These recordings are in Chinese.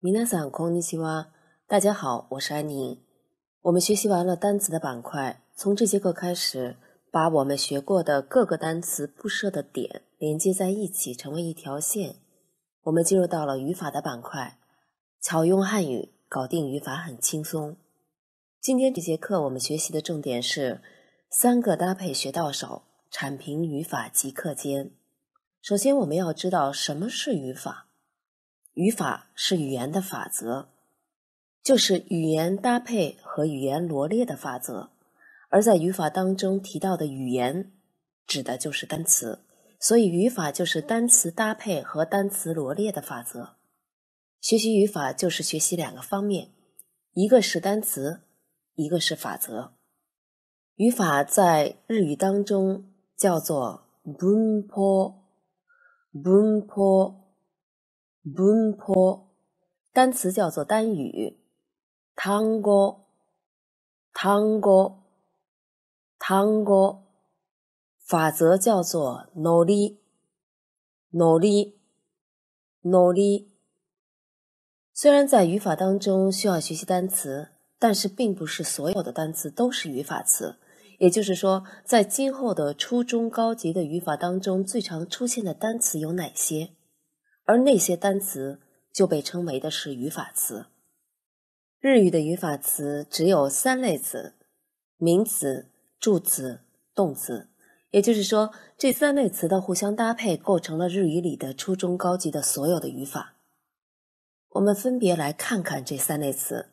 Namaste，尼西哇！大家好，我是安宁。我们学习完了单词的板块，从这节课开始，把我们学过的各个单词布设的点连接在一起，成为一条线。我们进入到了语法的板块，巧用汉语搞定语法很轻松。今天这节课我们学习的重点是三个搭配学到手，铲平语法即课间。首先，我们要知道什么是语法。语法是语言的法则，就是语言搭配和语言罗列的法则。而在语法当中提到的语言，指的就是单词。所以，语法就是单词搭配和单词罗列的法则。学习语法就是学习两个方面：一个是单词，一个是法则。语法在日语当中叫做文波，文波。文坡，单词叫做单语，tango，tango，tango，法则叫做努力，努力，努力。虽然在语法当中需要学习单词，但是并不是所有的单词都是语法词。也就是说，在今后的初中、高级的语法当中，最常出现的单词有哪些？而那些单词就被称为的是语法词。日语的语法词只有三类词：名词、助词、动词。也就是说，这三类词的互相搭配构成了日语里的初中高级的所有的语法。我们分别来看看这三类词。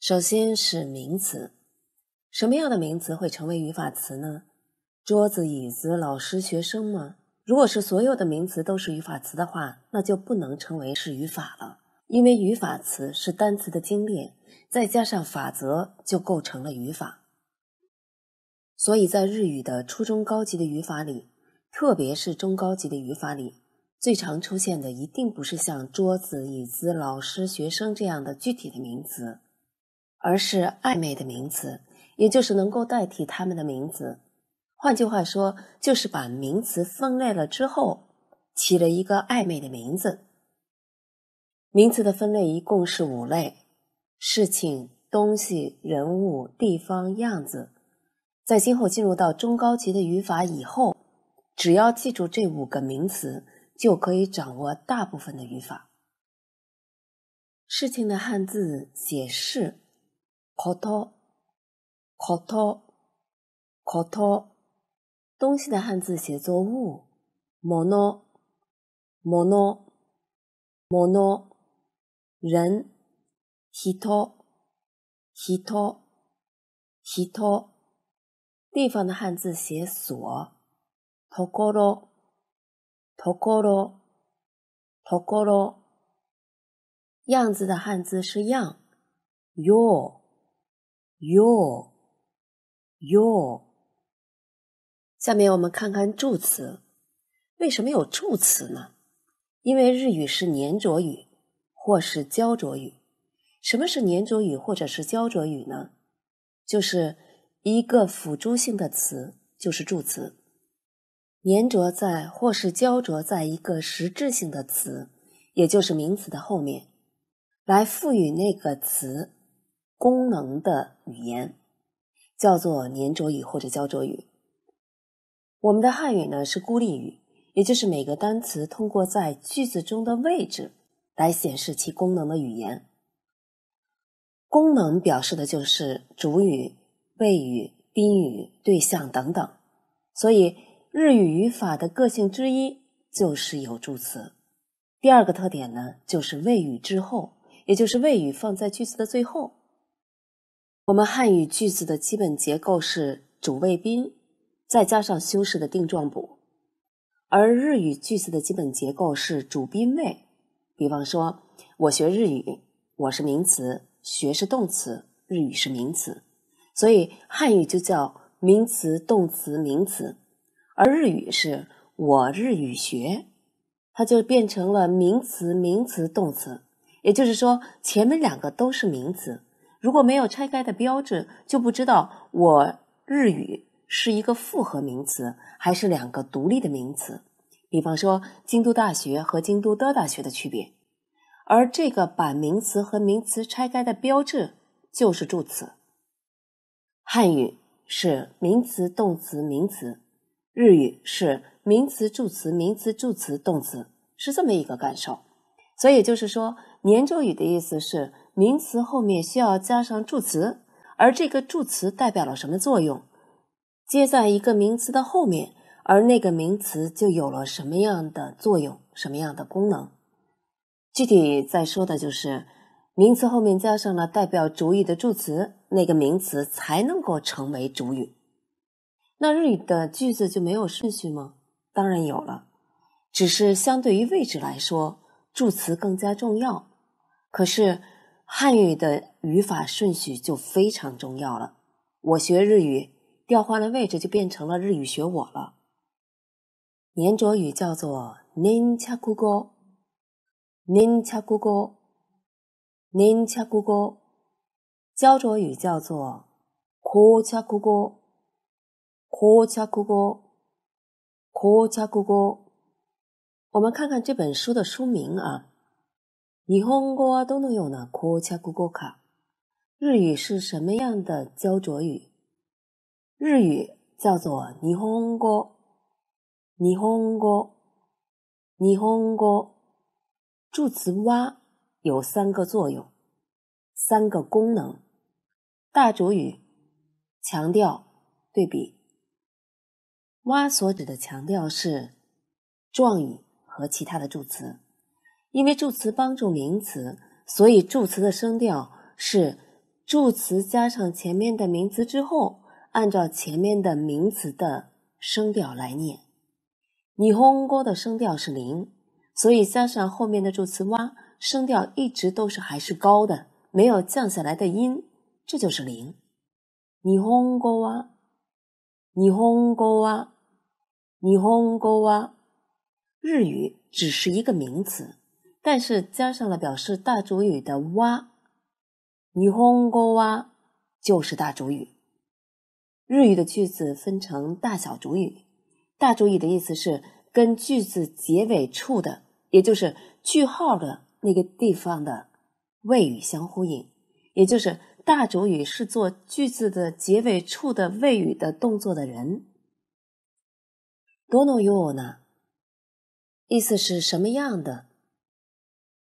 首先是名词，什么样的名词会成为语法词呢？桌子、椅子、老师、学生吗？如果是所有的名词都是语法词的话，那就不能称为是语法了，因为语法词是单词的精炼，再加上法则就构成了语法。所以在日语的初中高级的语法里，特别是中高级的语法里，最常出现的一定不是像桌子、椅子、老师、学生这样的具体的名词，而是暧昧的名词，也就是能够代替他们的名词。换句话说，就是把名词分类了之后，起了一个暧昧的名字。名词的分类一共是五类：事情、东西、人物、地方、样子。在今后进入到中高级的语法以后，只要记住这五个名词，就可以掌握大部分的语法。事情的汉字写“事口头，口头，口头。东西的汉字写作物，mono，mono，mono；人，hitto，hitto，hitto；地方的汉字写所，tokoro，tokoro，tokoro；样子的汉字是样，yo，yo，yo。下面我们看看助词，为什么有助词呢？因为日语是粘着语或是胶着语。什么是粘着语或者是胶着语呢？就是一个辅助性的词，就是助词，粘着在或是胶着在一个实质性的词，也就是名词的后面，来赋予那个词功能的语言，叫做粘着语或者胶着语。我们的汉语呢是孤立语，也就是每个单词通过在句子中的位置来显示其功能的语言。功能表示的就是主语、谓语、宾语、对象等等。所以日语语法的个性之一就是有助词。第二个特点呢就是谓语之后，也就是谓语放在句子的最后。我们汉语句子的基本结构是主谓宾。再加上修饰的定状补，而日语句子的基本结构是主宾谓。比方说，我学日语，我是名词，学是动词，日语是名词，所以汉语就叫名词动词名词，而日语是我日语学，它就变成了名词名词动词。也就是说，前面两个都是名词，如果没有拆开的标志，就不知道我日语。是一个复合名词还是两个独立的名词？比方说，京都大学和京都的大学的区别。而这个把名词和名词拆开的标志就是助词。汉语是名词动词名词，日语是名词助词名词助词动词，是这么一个感受。所以就是说，年着语的意思是名词后面需要加上助词，而这个助词代表了什么作用？接在一个名词的后面，而那个名词就有了什么样的作用、什么样的功能。具体在说的就是，名词后面加上了代表主语的助词，那个名词才能够成为主语。那日语的句子就没有顺序吗？当然有了，只是相对于位置来说，助词更加重要。可是汉语的语法顺序就非常重要了。我学日语。要换了位置，就变成了日语学我了。粘着语叫做 nincha kugo，nincha kugo，nincha kugo。胶着语叫做 kocha kugo，kocha kugo，kocha kugo。我们看看这本书的书名啊，日本歌都能用的 kocha kugo 卡。日语是什么样的胶着语？日语叫做“霓虹语”，“霓虹语”，“霓虹语”。助词“哇”有三个作用，三个功能：大主语、强调、对比。“哇”所指的强调是状语和其他的助词，因为助词帮助名词，所以助词的声调是助词加上前面的名词之后。按照前面的名词的声调来念，霓虹锅的声调是零，所以加上后面的助词哇，声调一直都是还是高的，没有降下来的音，这就是零。霓虹锅哇，霓虹锅哇，霓虹锅哇。日语只是一个名词，但是加上了表示大主语的哇，霓虹锅哇就是大主语。日语的句子分成大小主语，大主语的意思是跟句子结尾处的，也就是句号的那个地方的谓语相呼应，也就是大主语是做句子的结尾处的谓语的动作的人。どのような？意思是什么样的？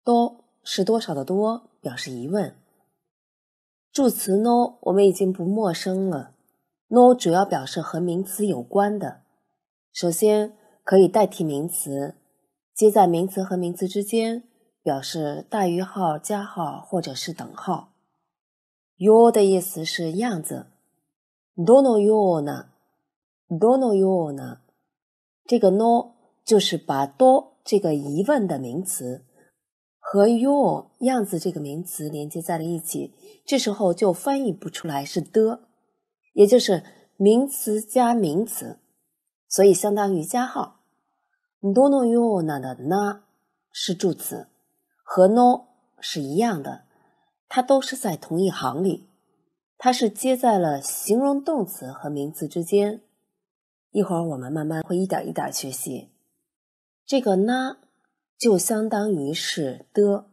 多是多少的多表示疑问。助词 no 我们已经不陌生了。no 主要表示和名词有关的，首先可以代替名词，接在名词和名词之间，表示大于号、加号或者是等号。your 的意思是样子，d o no your 呢？o no your 呢？这个 no 就是把多这个疑问的名词和 your 样子这个名词连接在了一起，这时候就翻译不出来是的。也就是名词加名词，所以相当于加号。多 n 尤娜的“那”是助词，和 “no” 是一样的，它都是在同一行里，它是接在了形容动词和名词之间。一会儿我们慢慢会一点一点学习，这个“呢，就相当于是的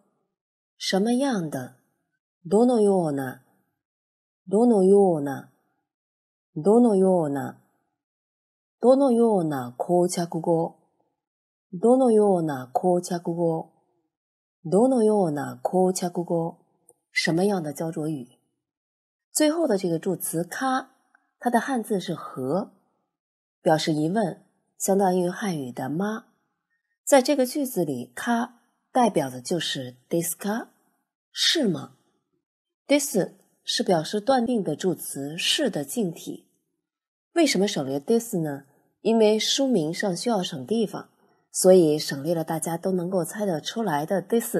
什么样的多诺尤娜，多 n 尤娜。どのようなどのような膠着語どのような膠着語どのような膠着語，什么样的焦灼语？最后的这个助词“卡”，它的汉字是“和”，表示疑问，相当于汉语的“妈”。在这个句子里，“卡”代表的就是 “dis 是吗？dis。是表示断定的助词“是”的敬体。为什么省略 this 呢？因为书名上需要省地方，所以省略了大家都能够猜得出来的 this。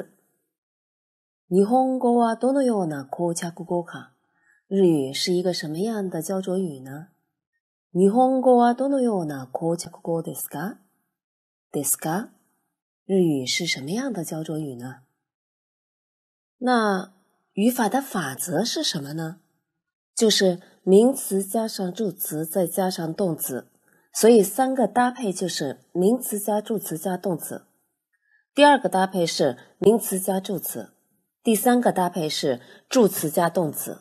日本語はどのような国家ですか？ですか？日语是一个什么样的交灼语呢？日本語はどのような国語ですか？ですか？日语是什么样的交灼语呢？那。语法的法则是什么呢？就是名词加上助词再加上动词，所以三个搭配就是名词加助词加动词。第二个搭配是名词加助词，第三个搭配是助词加动词。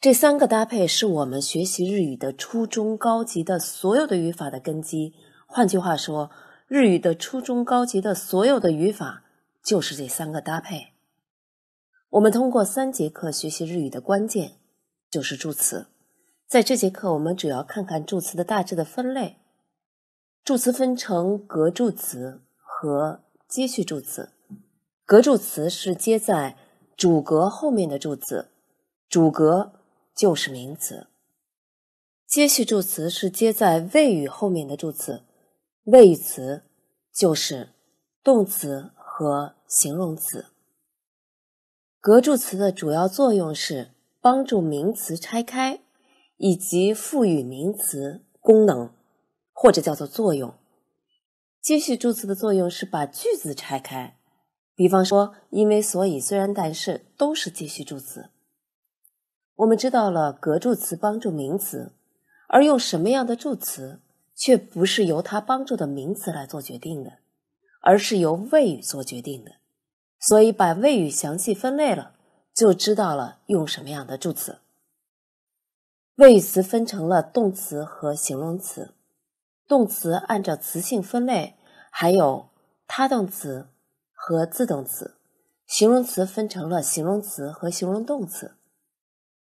这三个搭配是我们学习日语的初中高级的所有的语法的根基。换句话说，日语的初中高级的所有的语法就是这三个搭配。我们通过三节课学习日语的关键，就是助词。在这节课，我们主要看看助词的大致的分类。助词分成格助词和接续助词。格助词是接在主格后面的助词，主格就是名词。接续助词是接在谓语后面的助词，谓语词就是动词和形容词。隔助词的主要作用是帮助名词拆开，以及赋予名词功能，或者叫做作用。接续助词的作用是把句子拆开，比方说“因为”“所以”“虽然”“但是”都是接续助词。我们知道了隔助词帮助名词，而用什么样的助词，却不是由它帮助的名词来做决定的，而是由谓语做决定的。所以把谓语详细分类了，就知道了用什么样的助词。谓语词分成了动词和形容词，动词按照词性分类，还有他动词和自动词。形容词分成了形容词和形容动词。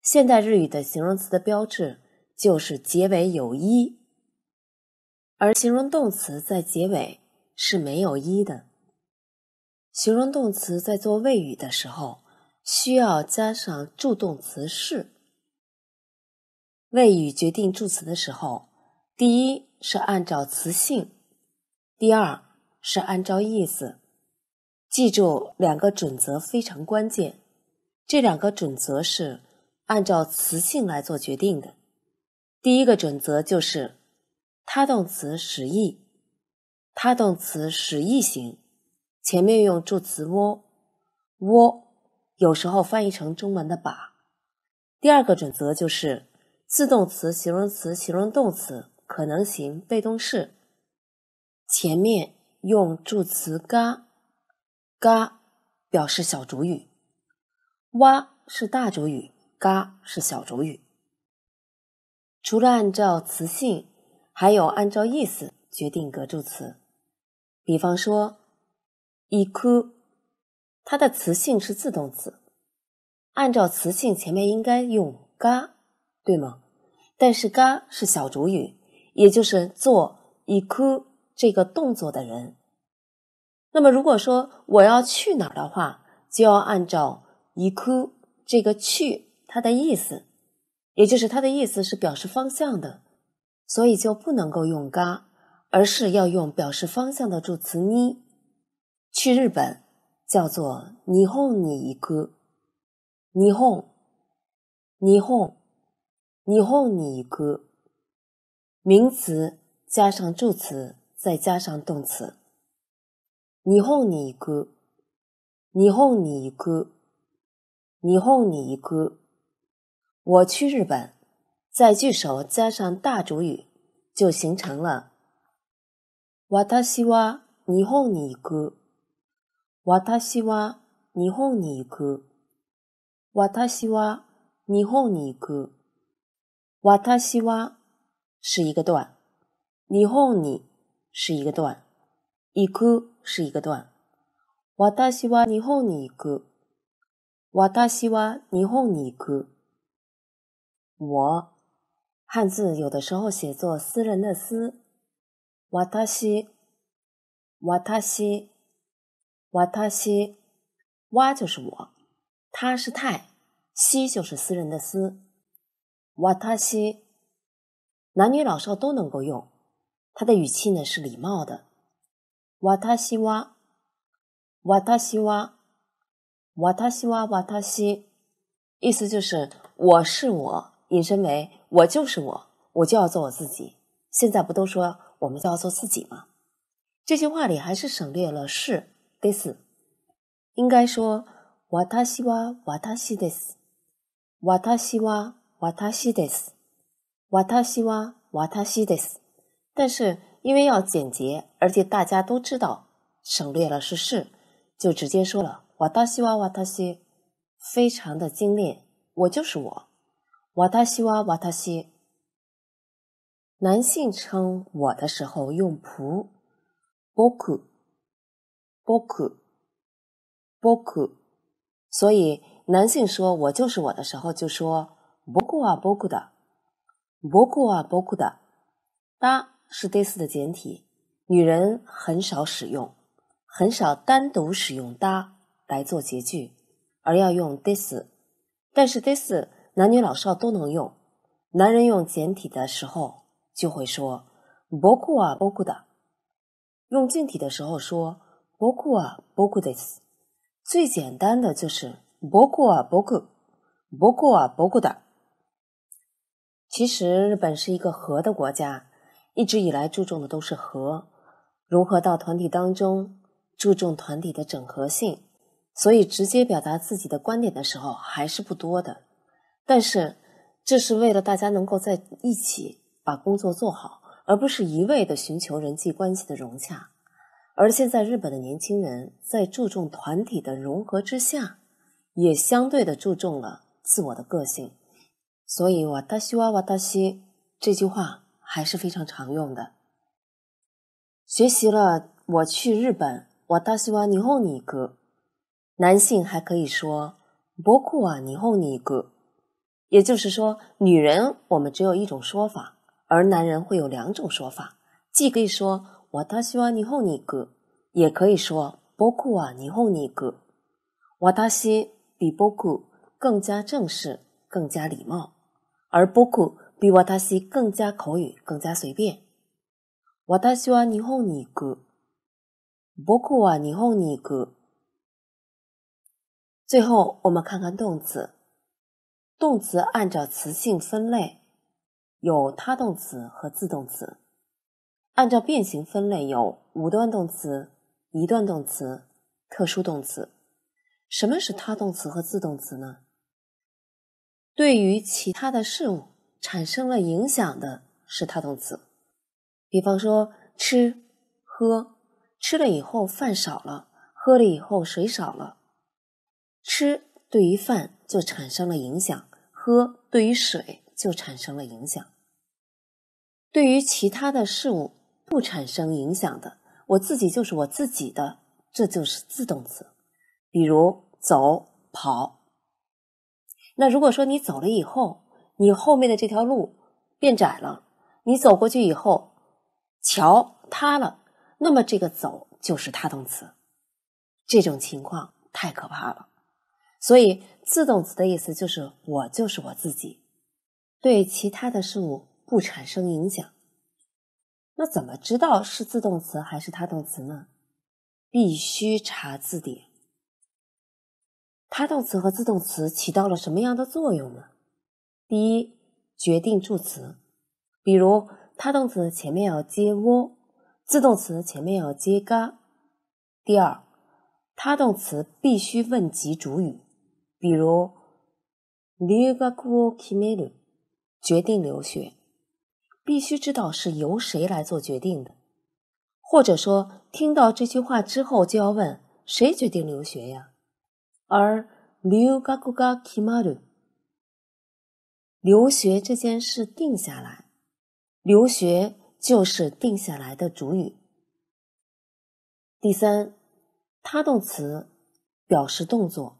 现代日语的形容词的标志就是结尾有一，而形容动词在结尾是没有一的。形容动词在做谓语的时候，需要加上助动词是。谓语决定助词的时候，第一是按照词性，第二是按照意思。记住两个准则非常关键。这两个准则是按照词性来做决定的。第一个准则就是，他动词使役，他动词使役型。前面用助词“窝，窝有时候翻译成中文的“把”。第二个准则就是，自动词、形容词、形容动词可能型被动式，前面用助词“嘎”，“嘎”表示小主语，“哇”是大主语，“嘎”是小主语。除了按照词性，还有按照意思决定格助词。比方说。一 k 它的词性是自动词，按照词性前面应该用嘎，对吗？但是嘎是小主语，也就是做一 k 这个动作的人。那么如果说我要去哪儿的话，就要按照一 k 这个去它的意思，也就是它的意思是表示方向的，所以就不能够用嘎，而是要用表示方向的助词呢。去日本叫做“你一尼霓虹，霓虹，霓虹你一姑。名词加上助词，再加上动词，一红霓虹你一尼霓虹你一姑。我去日本，在句首加上大主语，就形成了“我他西本尼红尼姑”。私は日本に行く。私は日本に行く。私は是一个段，日本尼是一个段，行く是一个段。私は日本に行く。私は日本に行く。我，汉字有的时候写作私人的私。私は，私は。瓦塔西，哇就是我，他是太，西就是私人的私，瓦塔西，男女老少都能够用，他的语气呢是礼貌的，瓦塔西哇，瓦塔西哇，瓦塔西哇，瓦塔西，意思就是我是我，引申为我就是我，我就要做我自己。现在不都说我们就要做自己吗？这句话里还是省略了是。s 应该说，わはわです。わはわです。わはわです。但是因为要简洁，而且大家都知道省略了是是，就直接说了，わはわ非常的精炼。我就是我，わはわ男性称我的时候用仆，僕。波库，波库，所以男性说我就是我的时候，就说波库啊波库的，波库啊波库的。搭是 this 的简体，女人很少使用，很少单独使用搭来做结句，而要用 this。但是 this 男女老少都能用，男人用简体的时候就会说波库啊波库的，用正体的时候说。ぼくはぼくです。最简单的就是ぼくはぼく、ぼくはぼくだ。其实日本是一个和的国家，一直以来注重的都是和，融合到团体当中，注重团体的整合性，所以直接表达自己的观点的时候还是不多的。但是这是为了大家能够在一起把工作做好，而不是一味的寻求人际关系的融洽。而现在，日本的年轻人在注重团体的融合之下，也相对的注重了自我的个性，所以“我达西哇我达西”这句话还是非常常用的。学习了，我去日本“我达西哇尼轰尼哥”，男性还可以说“波库哇尼轰尼哥”，也就是说，女人我们只有一种说法，而男人会有两种说法，既可以说。私たしはニコニグ，也可以说ボはニコニグ。わた比ボ更加正式、更加礼貌，而ボ比わ更加口语、更加随便。わはニコニグ、ボクはニコニグ。最后，我们看看动词。动词按照词性分类，有他动词和自动词。按照变形分类，有五段动词、一段动词、特殊动词。什么是他动词和自动词呢？对于其他的事物产生了影响的是他动词，比方说吃、喝。吃了以后饭少了，喝了以后水少了。吃对于饭就产生了影响，喝对于水就产生了影响。对于其他的事物。不产生影响的，我自己就是我自己的，这就是自动词。比如走、跑。那如果说你走了以后，你后面的这条路变窄了，你走过去以后，桥塌了，那么这个走就是他动词。这种情况太可怕了。所以自动词的意思就是我就是我自己，对其他的事物不产生影响。那怎么知道是自动词还是他动词呢？必须查字典。他动词和自动词起到了什么样的作用呢？第一，决定助词，比如他动词前面要接窝，自动词前面要接嘎。第二，他动词必须问及主语，比如留学を決 r る，决定留学。必须知道是由谁来做决定的，或者说听到这句话之后就要问谁决定留学呀？而留留学这件事定下来，留学就是定下来的主语。第三，他动词表示动作，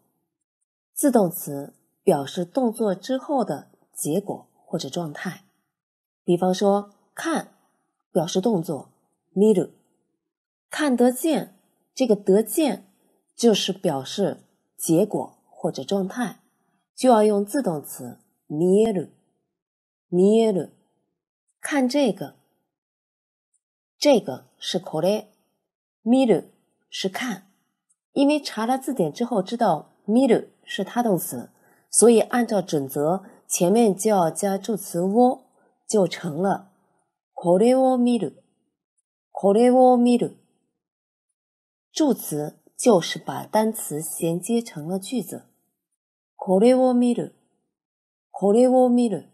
自动词表示动作之后的结果或者状态。比方说，看表示动作見る，看得见，这个得见就是表示结果或者状态，就要用自动词 e a r n e a r 看这个，这个是 kore，miro 是看，因为查了字典之后知道 miro 是他动词，所以按照准则前面就要加助词 wo。就成了。これを見る。これを見る。助词就是把单词衔接成了句子。これを見る。これを見る。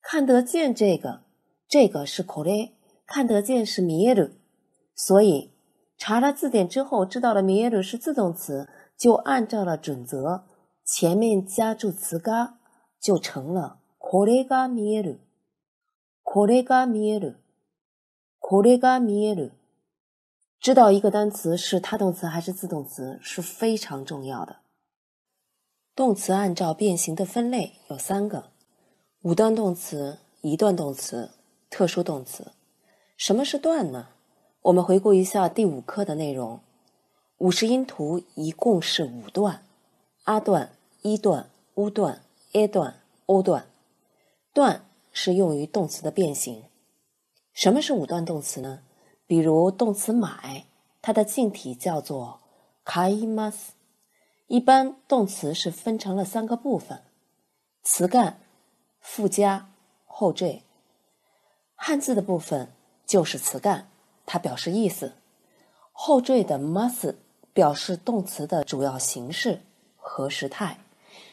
看得见这个，这个是これ。看得见是見える。所以查了字典之后知道了見える是自动词，就按照了准则，前面加助词が，就成了これが見える。c o が見 e g a m i 見 r o c o e g a m i r o 知道一个单词是它动词还是自动词是非常重要的。动词按照变形的分类有三个：五段动词、一段动词、特殊动词。什么是段呢？我们回顾一下第五课的内容。五十音图一共是五段：a 段、一段、u 段、a 段、o 段。段。是用于动词的变形。什么是五段动词呢？比如动词“买”，它的敬体叫做 “kaimas”。一般动词是分成了三个部分：词干、附加后缀。汉字的部分就是词干，它表示意思；后缀的 m u s t 表示动词的主要形式和时态。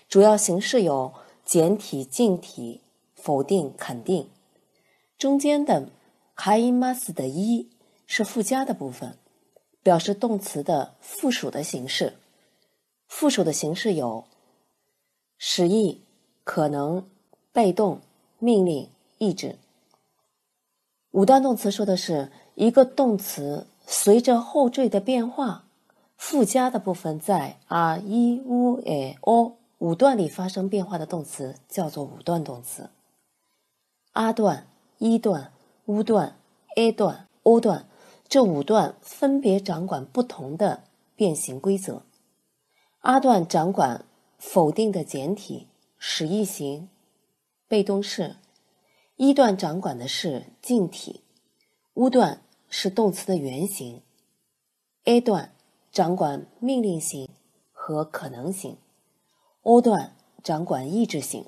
主要形式有简体、敬体。否定、肯定，中间的哈伊马斯的“一”是附加的部分，表示动词的附属的形式。附属的形式有：使役、可能、被动、命令、意志。五段动词说的是一个动词随着后缀的变化，附加的部分在 a、伊 u、诶 o 五段里发生变化的动词叫做五段动词。阿段、一段、U 段、A 段、O 段，这五段分别掌管不同的变形规则。阿段掌管否定的简体、使役型、被动式一段掌管的是静体；U 段是动词的原形；A 段掌管命令型和可能型；O 段掌管意志型。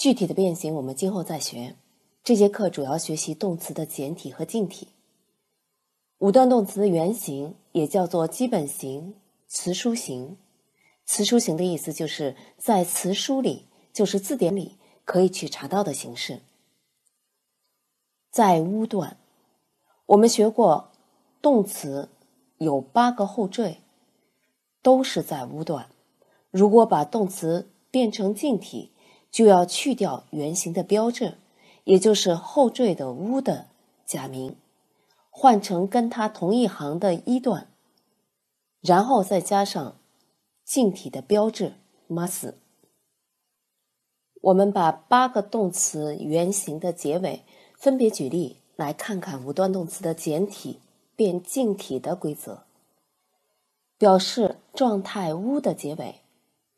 具体的变形我们今后再学。这节课主要学习动词的简体和近体。五段动词的原型也叫做基本形、词书形。词书形的意思就是在词书里，就是字典里可以去查到的形式。在乌段，我们学过动词有八个后缀，都是在乌段。如果把动词变成近体。就要去掉原形的标志，也就是后缀的 “u” 的假名，换成跟它同一行的一段，然后再加上敬体的标志 mas。我们把八个动词原形的结尾分别举例来看看五段动词的简体变敬体的规则。表示状态乌”的结尾，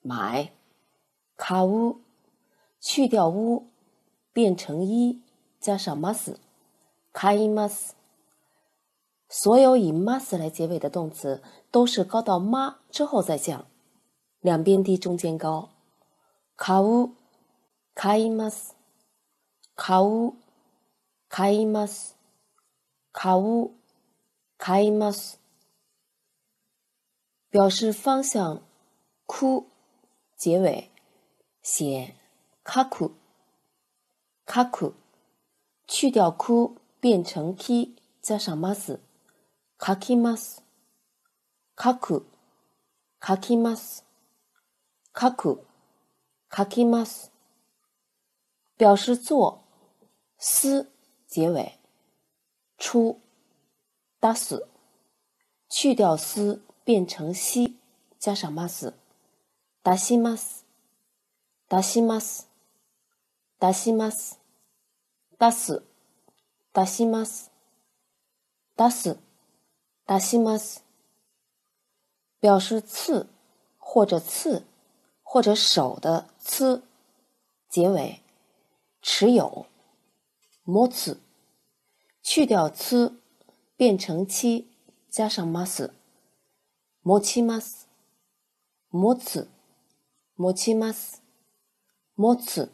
买、卡乌。去掉乌，变成一加上 mas，kaimas。所有以 mas 来结尾的动词都是高到 a 之后再降，两边低中间高。k a u k a m a s k a u k a m a s k a u k a m a s 表示方向哭，结尾，写。かく、かく、去掉く变成き加上ます、かきます。かく、かきます、かく、かきます。表示做、す结尾、出、出す。去掉す变成し加上ます、出します、出します。出します、出す、出します、出す、出します、表示刺或者刺或者手的刺结尾持有持，去掉次变成七加上ます。s 持 mas，持持 mas，持。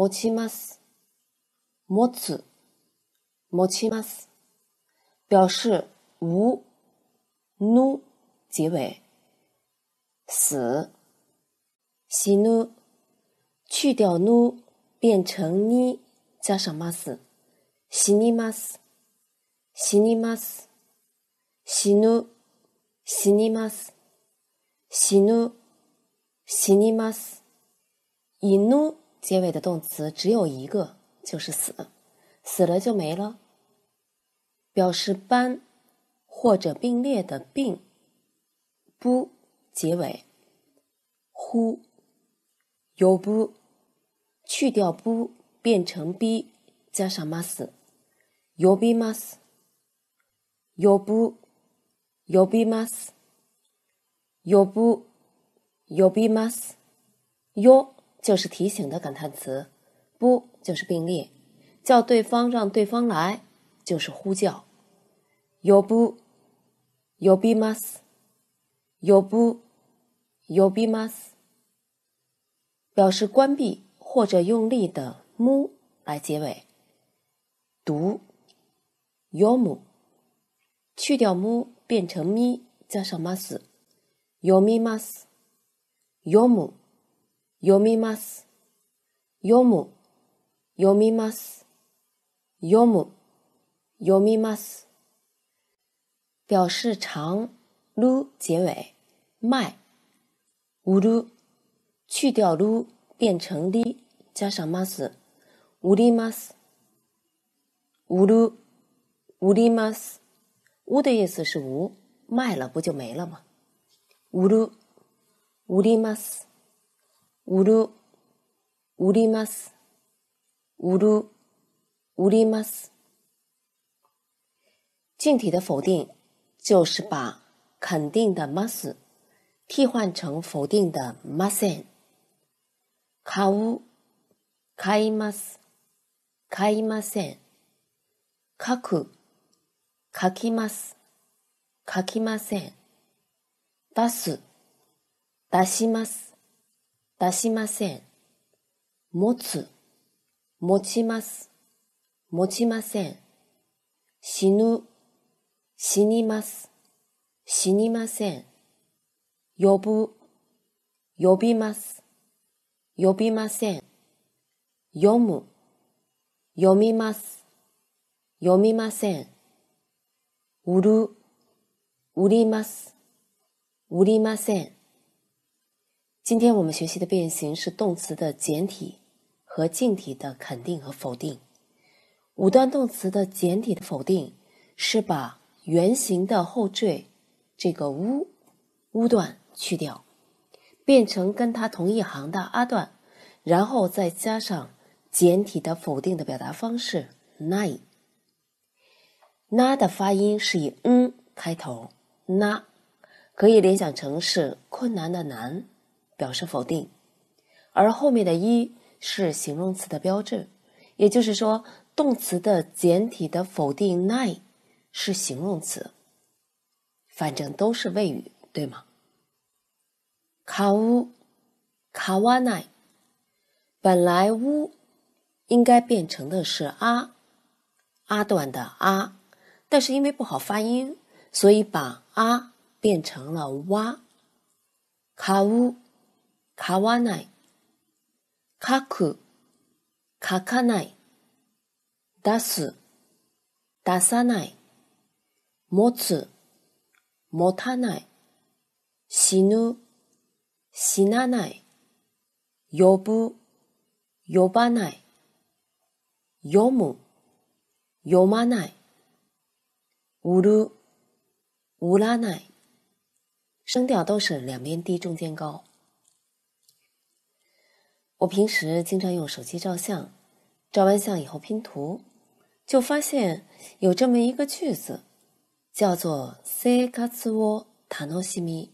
持ちます、持ツ、持ちます、表示无、ぬ结尾、死、死ぬ、去掉ぬ变成に加上ます、死にます、死にます、死ぬ、死にます、死ぬ、死にます、いぬ结尾的动词只有一个就是死死了就没了表示班或者并列的并不结尾乎由不去掉不变成 b 加上 must you be m u s t 要不 you be mouse 要不 you be mouse t 哟就是提醒的感叹词，不就是并列，叫对方让对方来就是呼叫。有不，有必 must，有不，有必 must，表示关闭或者用力的木来结尾。读，you mu，去掉木变成 m 加上 m u s t y o mi m u s t y o Yomu, 読みます、読む、読みます、読む、読みます。表示长 lu 结尾卖 u l 去掉 lu 变成 l 加上 mas ulimas ulu u l m a s 我的意思是无卖了不就没了吗？ulu 里 l i m a s 売る、売ります、売る、売ります。近体的否定就是把肯定的ます、替换成否定的ません。買う、買います、買いません。書く、書きます、書きません。出す、出します。出しません。持つ、持ちます、持ちません。死ぬ、死にます、死にません。呼ぶ、呼びます、呼びません。読む、読みます、読みません。売る、売ります、売りません。今天我们学习的变形是动词的简体和敬体的肯定和否定。五段动词的简体的否定是把原形的后缀这个 “u”“u” 段去掉，变成跟它同一行的 “a” 段，然后再加上简体的否定的表达方式 “na”。“na” 的发音是以 “n” 开头，“na” 可以联想成是困难的“难”。表示否定，而后面的“一”是形容词的标志，也就是说，动词的简体的否定“ nine 是形容词，反正都是谓语，对吗？“卡乌卡哇奈”，本来“乌”应该变成的是“阿阿段”的“阿”，但是因为不好发音，所以把“阿”变成了“哇卡乌”。買わない、書く、書かない、出す、出さない、持つ、持たない、死ぬ、死なない、呼ぶ、呼ばない、読む、読まない、売る、売らない。声调都是两边低中间高。我平时经常用手机照相，照完相以后拼图，就发现有这么一个句子，叫做 “sei kata wo tanoshimi”。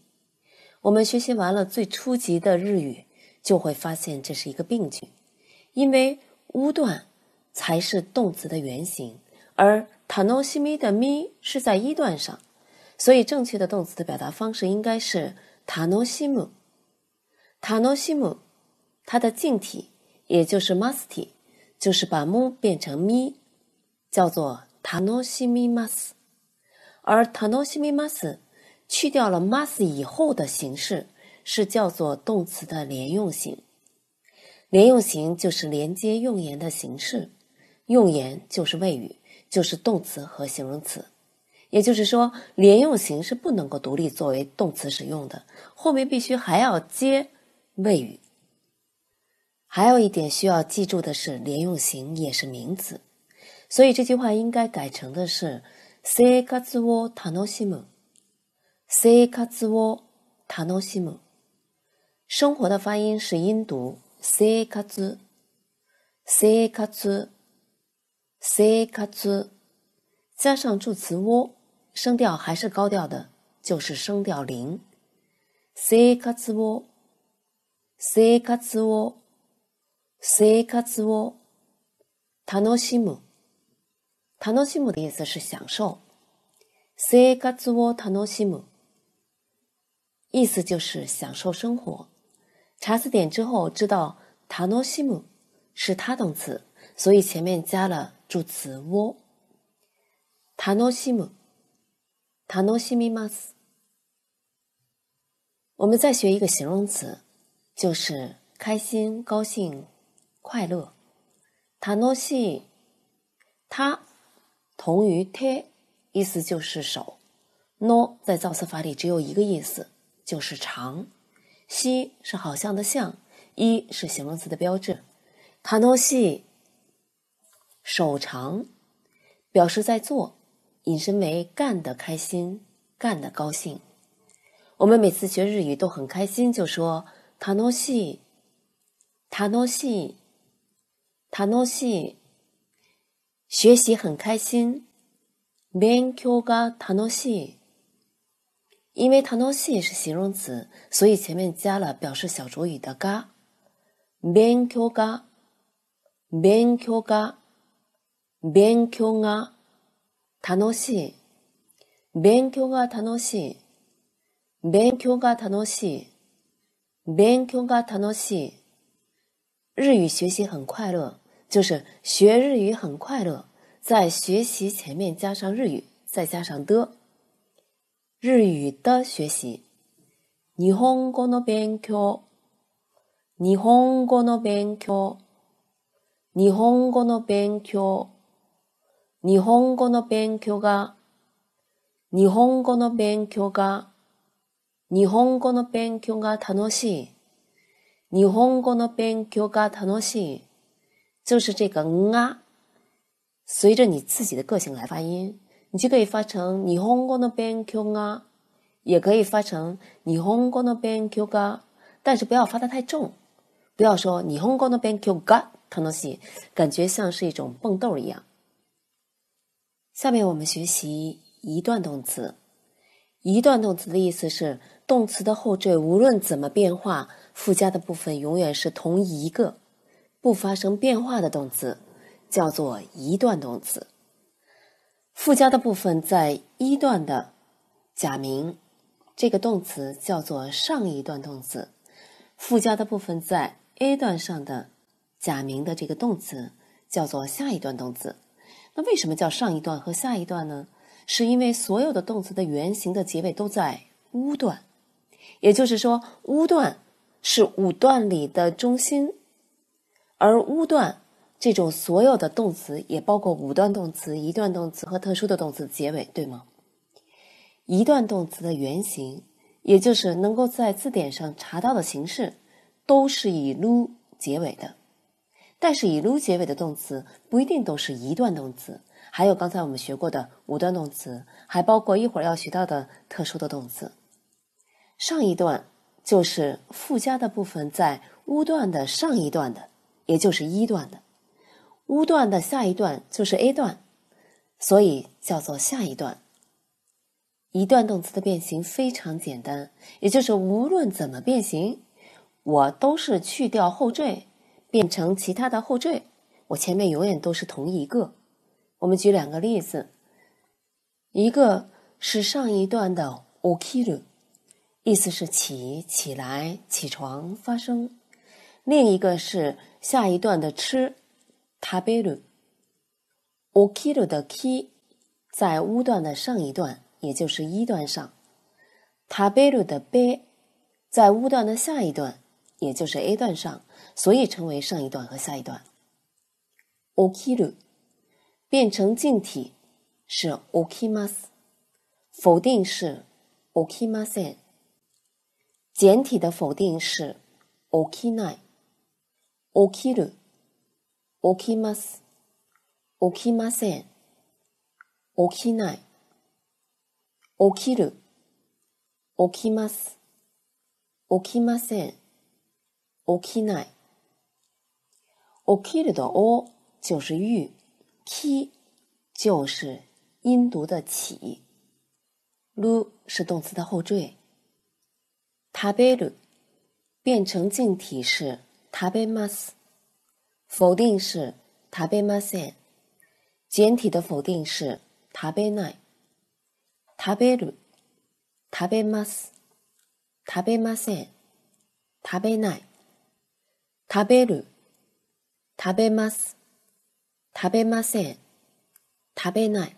我们学习完了最初级的日语，就会发现这是一个病句，因为乌段才是动词的原型，而 “tanoshimi” 的 “mi” 是在一段上，所以正确的动词的表达方式应该是 “tanoshimu”，“tanoshimu”。它的近体，也就是 m a s t y 就是把 mu 变成 mi，叫做 tanoshimi m a s 而 tanoshimi m a s 去掉了 m a s t 以后的形式，是叫做动词的连用型。连用型就是连接用言的形式，用言就是谓语，就是动词和形容词。也就是说，连用型是不能够独立作为动词使用的，后面必须还要接谓语。还有一点需要记住的是，连用型也是名词，所以这句话应该改成的是“生活を楽しむ”。生活を楽しむ。生活的发音是音读“生活”，生活，生活，加上助词“我”，声调还是高调的，就是声调零。生活を、生活を。生活，楽しむ。楽しむ的意思是享受，生活楽しむ，意思就是享受生活。查字典之后知道，楽しむ是它动词，所以前面加了助词を。楽しむ、楽しみます。我们再学一个形容词，就是开心、高兴。快乐，タ诺西，他同于贴，意思就是手。ノ在造词法里只有一个意思，就是长。西是好像的像，一是形容词的标志。タ诺西。手长，表示在做，引申为干的开心，干的高兴。我们每次学日语都很开心，就说タ诺西。タ诺西。楽しい，学习很开心。勉強が楽しい。因为“楽しい”是形容词，所以前面加了表示小主语的“が”。勉強が、勉強が、勉強が楽しい。勉強が楽しい。勉強が楽しい。勉強が楽しい。日语学习很快乐。就是学日语很快乐，在学习前面加上日语，再加上的，日语的学习，日本語の勉強，日本语の勉強，日本语の勉強，日本语の勉強が，日本语の勉強が，日本语の勉強が楽しい，日本語の勉強が楽しい。就是这个啊，随着你自己的个性来发音，你就可以发成你红光的のベンキュ也可以发成你红光的のベンキュ但是不要发的太重，不要说你红光的のベンキュガ、タヌ感觉像是一种蹦豆一样。下面我们学习一段动词。一段动词的意思是，动词的后缀无论怎么变化，附加的部分永远是同一个。不发生变化的动词叫做一段动词。附加的部分在一段的假名，这个动词叫做上一段动词。附加的部分在 A 段上的假名的这个动词叫做下一段动词。那为什么叫上一段和下一段呢？是因为所有的动词的原型的结尾都在乌段，也就是说，乌段是五段里的中心。而乌段这种所有的动词，也包括五段动词、一段动词和特殊的动词结尾，对吗？一段动词的原型，也就是能够在字典上查到的形式，都是以 lu 结尾的。但是以 lu 结尾的动词不一定都是一段动词，还有刚才我们学过的五段动词，还包括一会儿要学到的特殊的动词。上一段就是附加的部分，在乌段的上一段的。也就是一段的，乌段的下一段就是 A 段，所以叫做下一段。一段动词的变形非常简单，也就是无论怎么变形，我都是去掉后缀，变成其他的后缀，我前面永远都是同一个。我们举两个例子，一个是上一段的 okiru，意思是起、起来、起床、发生。另一个是下一段的吃，タベル。オキル的 K 在乌段的上一段，也就是一段上。タベル的ベ在乌段的下一段，也就是 A 段上，所以称为上一段和下一段。オキル变成敬体是オキマス，否定是オキ i セ。简体的否定是オキ i 起きる、起きます、起きません、起きない、起きる、起きます、起きません、起きない。起きる的お就是欲，起就是音读的起る是动词的后缀。食べる变成敬体是。食べます。否定是食べません。简体的否定是食べない。食べる、食べます、食べません、食べない、食べる、食べます、食べません、食べない。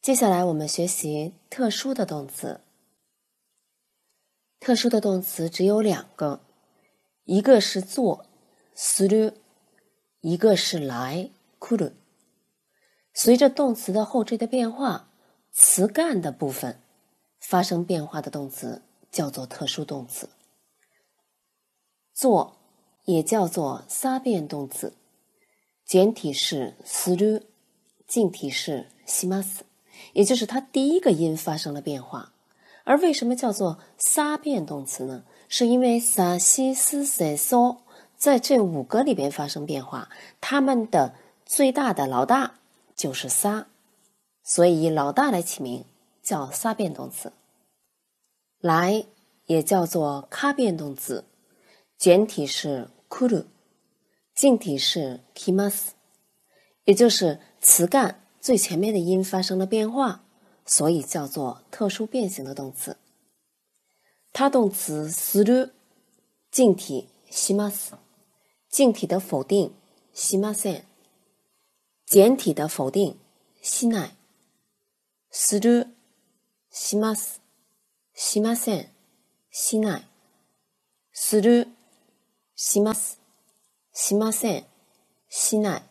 接下来我们学习特殊的动词。特殊的动词只有两个。一个是做，sru；一个是来，kuru。随着动词的后缀的变化，词干的部分发生变化的动词叫做特殊动词。做也叫做三变动词，简体是 sru，敬体是 s i m a s 也就是它第一个音发生了变化。而为什么叫做三变动词呢？是因为沙西斯塞索在这五个里边发生变化，他们的最大的老大就是沙，所以以老大来起名叫沙变动词。来也叫做卡变动词，简体是 kuru，敬体是 kimas，也就是词干最前面的音发生了变化，所以叫做特殊变形的动词。他动词する近体します，近体的否定しません，简体的否定しない。するします、しません、しない。するします、しません、しない。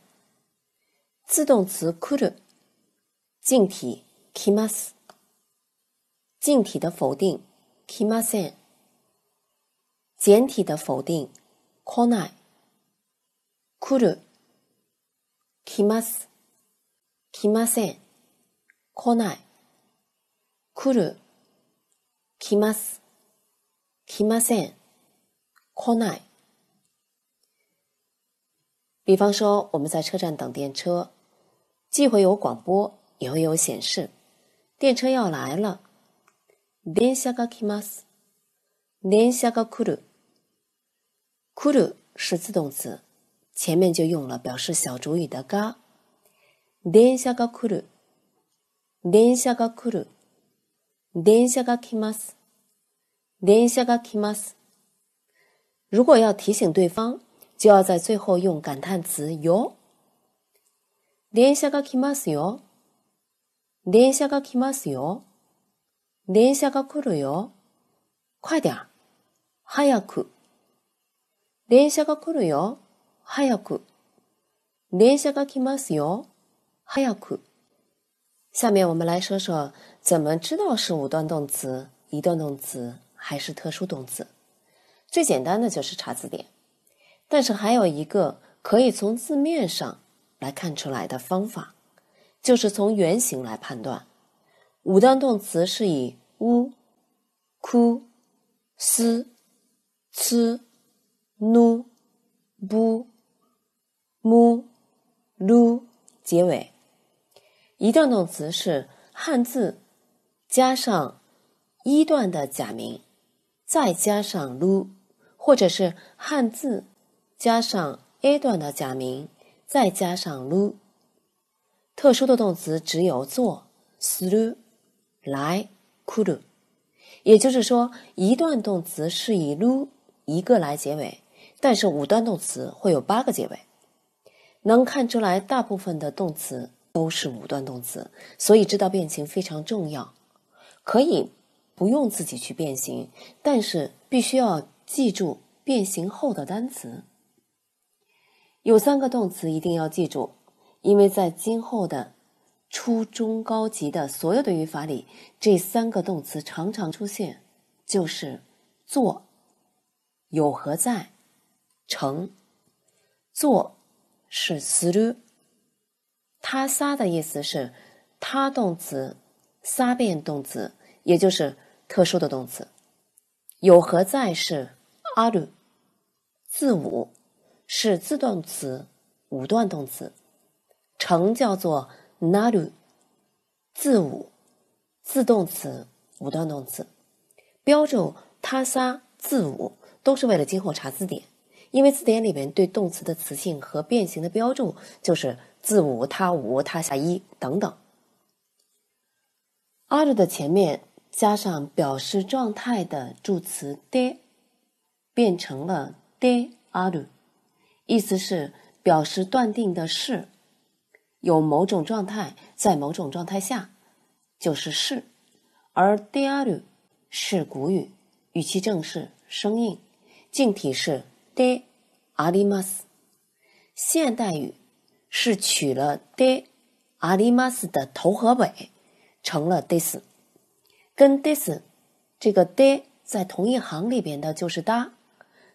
自動詞来る近体来ます，近体的否定。きません。简体的否定。来。来る。きます。きません。来。来る。きます。きません。来。比方说，我们在车站等电车，既会有广播，也会有显示，电车要来了。電車が来ます。電車が来る。来る是自動詞。前面就用了表示小主语的が。電車が来る。電車が来る。電車が来ます。電車が来ます。如果要提醒对方，就要在最后用感叹词よ。電車が来ますよ。電車が来ますよ。一下が来るよ。快点，早く。电车が来るよ。早く。电车が来ますよ。早く。下面我们来说说怎么知道是五段动词、一段动词还是特殊动词。最简单的就是查字典，但是还有一个可以从字面上来看出来的方法，就是从原型来判断。五段动词是以乌、哭、u 呲、努、ci、n 结尾；一段动词是汉字加上一段的假名，再加上噜，或者是汉字加上 a 段的假名，再加上噜。特殊的动词只有做 o u 来 k u 也就是说，一段动词是以 u 一个来结尾，但是五段动词会有八个结尾。能看出来，大部分的动词都是五段动词，所以知道变形非常重要。可以不用自己去变形，但是必须要记住变形后的单词。有三个动词一定要记住，因为在今后的。初中高级的所有的语法里，这三个动词常常出现，就是做、有何在、成。做是词略，他仨的意思是，他动词、仨变动词，也就是特殊的动词。有何在是 r 鲁，自母是自动词、五段动词，成叫做。阿鲁，自五，自动词，五段动词，标注他仨自五，都是为了今后查字典，因为字典里面对动词的词性和变形的标注就是自五他五他下一等等。阿鲁的前面加上表示状态的助词的，变成了的阿鲁，意思是表示断定的事有某种状态，在某种状态下，就是是。而 dearu 是古语，语气正式、生硬。简体是 de，alimas。现代语是取了 de，alimas 的头和尾，成了 this。跟 this 这个 de 在同一行里边的就是 da，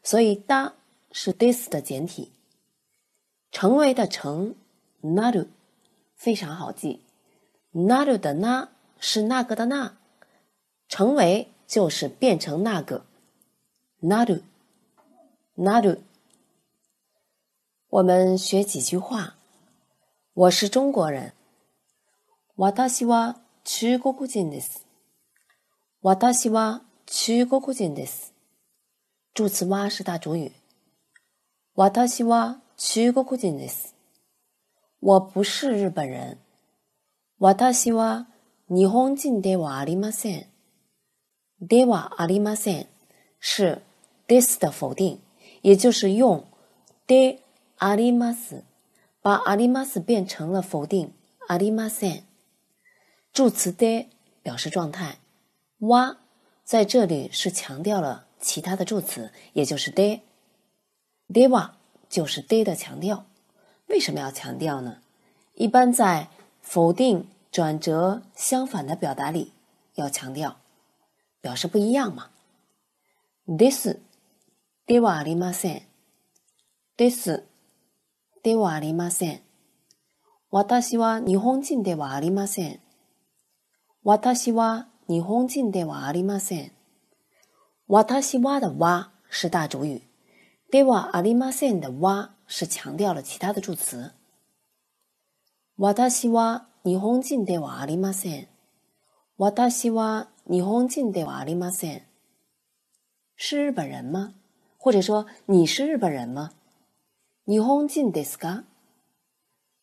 所以 da 是 this 的简体。成为的成 naru。非常好记 n a 的 n 是那个的那，成为就是变成那个 naru 我们学几句话，我是中国人。私は中国人です。わは中国人です。助词は是大主语。わは中国人です。我不是日本人。私は日本人ではありません。ではありません是 this 的否定，也就是用 de あります，把ありますま变成了否定ありません。助词 de 表示状态，哇，在这里是强调了其他的助词，也就是 de。では就是 de 的强调。为什么要强调呢？一般在否定、转折、相反的表达里要强调，表示不一样嘛。This ではありません。This ではありません。私は日本人ではありません。私は日本人ではありません。私は的“は”是大主语。对吧？阿里马线的“哇”是强调了其他的助词。我大西哇，你红进对吧？阿里马线。我大西哇，你红进对吧？阿里线。是日本人吗？或者说你是日本人吗？日本人ですか？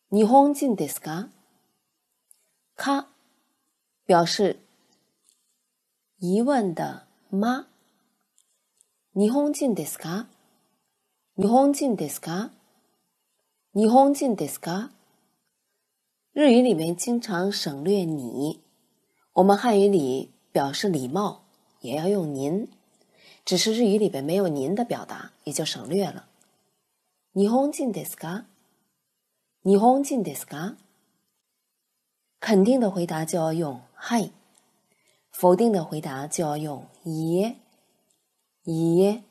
日本人ですか？か表示疑问的吗？日本人ですか？你好，近的斯卡。你好，近的斯卡。日语里面经常省略你，我们汉语里表示礼貌也要用您，只是日语里边没有您的表达，也就省略了。你好，近的斯卡。你好，近的斯卡。肯定的回答就要用嗨，否定的回答就要用耶耶。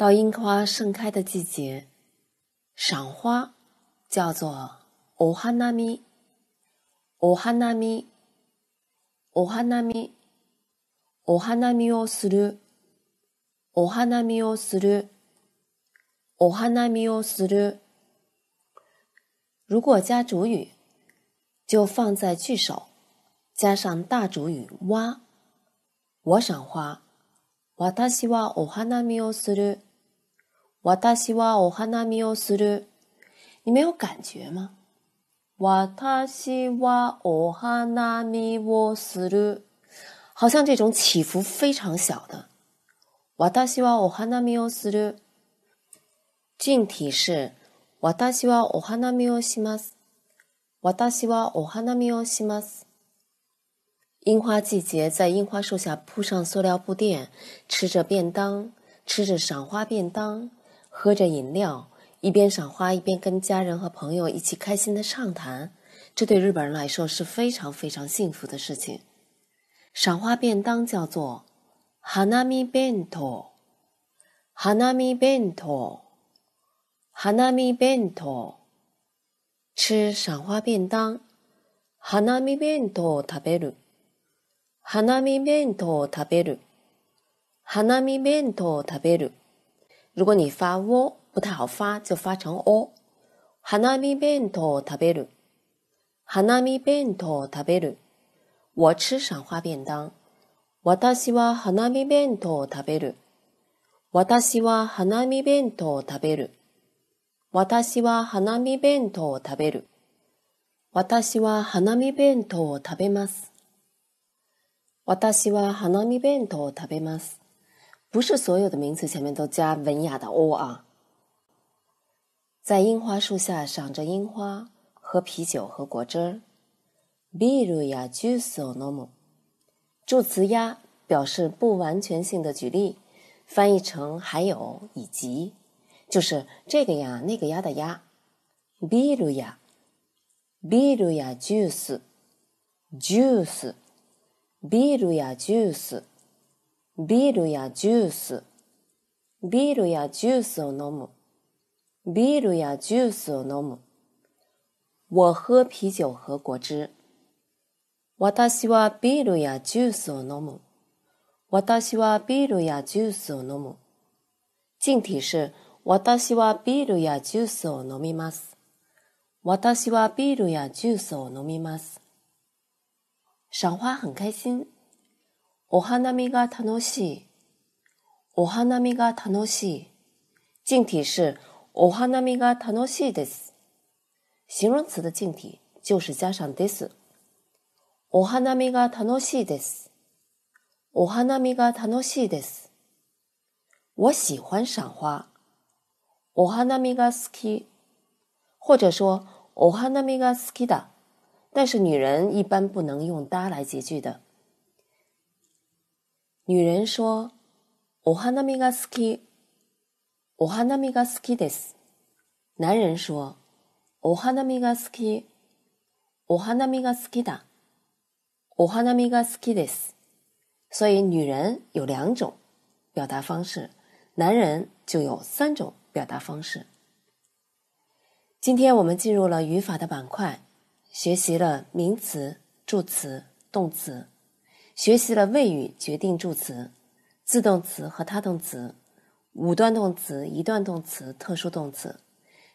到樱花盛开的季节，赏花叫做お花見。お花見、お花見、お花見をする、お花見をする、お花見をする。如果加主语，就放在句首，加上大主语我，我赏花。私はお花見をする。私はお花見をする。你没有感觉吗？私はお花見をする。好像这种起伏非常小的。私はお花見をする。近体是私はお花見をします。私はお花見を西ます。樱花季节，在樱花树下铺上塑料布垫，吃着便当，吃着赏花便当。喝着饮料，一边赏花，一边跟家人和朋友一起开心的畅谈，这对日本人来说是非常非常幸福的事情。赏花便当叫做“花见弁当”，花见弁当，花见弁当。吃赏花便当，花见弁当食べる，花见弁当食べる，花见弁当食べる。如果你发喔不太好发，就发成お。花見弁当を食べる。花見弁当を食べる。我吃赏花便当。私は花見弁当を食べる。私は花見弁当を食べる。私は花見弁当を食べる。私は花見弁当を食べます。私は花見弁当を食べます。不是所有的名词前面都加文雅的 o 啊。在樱花树下赏着樱花，喝啤酒和果汁儿。比如呀，juice no m l 助词呀表示不完全性的举例，翻译成还有、以及，就是这个呀、那个呀的呀。比如呀，比如呀，juice，juice，比如呀，juice。ビールやジュース、ビールやジュースを飲む、ビールやジュースを飲む。我喝啤酒和果汁。私はビールやジュースを飲む。私はビールやジュースを飲む。近体是私はビールやジュースを飲みます。私はビールやジュースを飲みます。赏花很开心。お花見が楽しい。お花見が楽しい。敬体是お花見が楽しいです。形容词的敬体就是加上です。お花見が楽しいです。お花見が楽しいです。我喜欢赏花。お花見が好き。或者说お花見が好きだ。但是女人一般不能用だ来结句的。女人说：“Ohana migaski, ohana migaski des。”男人说：“Ohana migaski, ohana migaski da, ohana migaski des。”所以，女人有两种表达方式，男人就有三种表达方式。今天我们进入了语法的板块，学习了名词、助词、动词。学习了谓语、决定助词、自动词和他动词，五段动词、一段动词、特殊动词。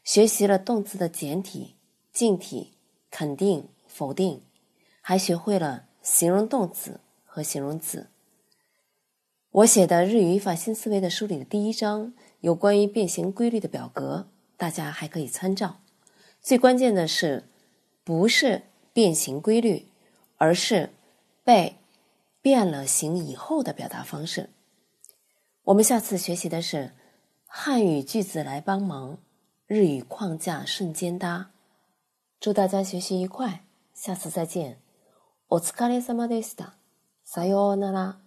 学习了动词的简体、近体、肯定、否定，还学会了形容动词和形容词。我写的日语语法新思维的书里的第一章有关于变形规律的表格，大家还可以参照。最关键的是，不是变形规律，而是被。变了形以后的表达方式，我们下次学习的是汉语句子来帮忙，日语框架瞬间搭。祝大家学习愉快，下次再见。お疲れ様でした。さようなら。